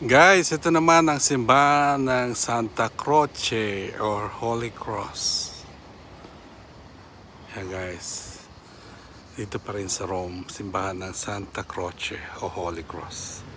Guys, ito naman ang simbahan ng Santa Croce or Holy Cross. Yan guys. Dito pa rin sa Rome, simbahan ng Santa Croce o Holy Cross.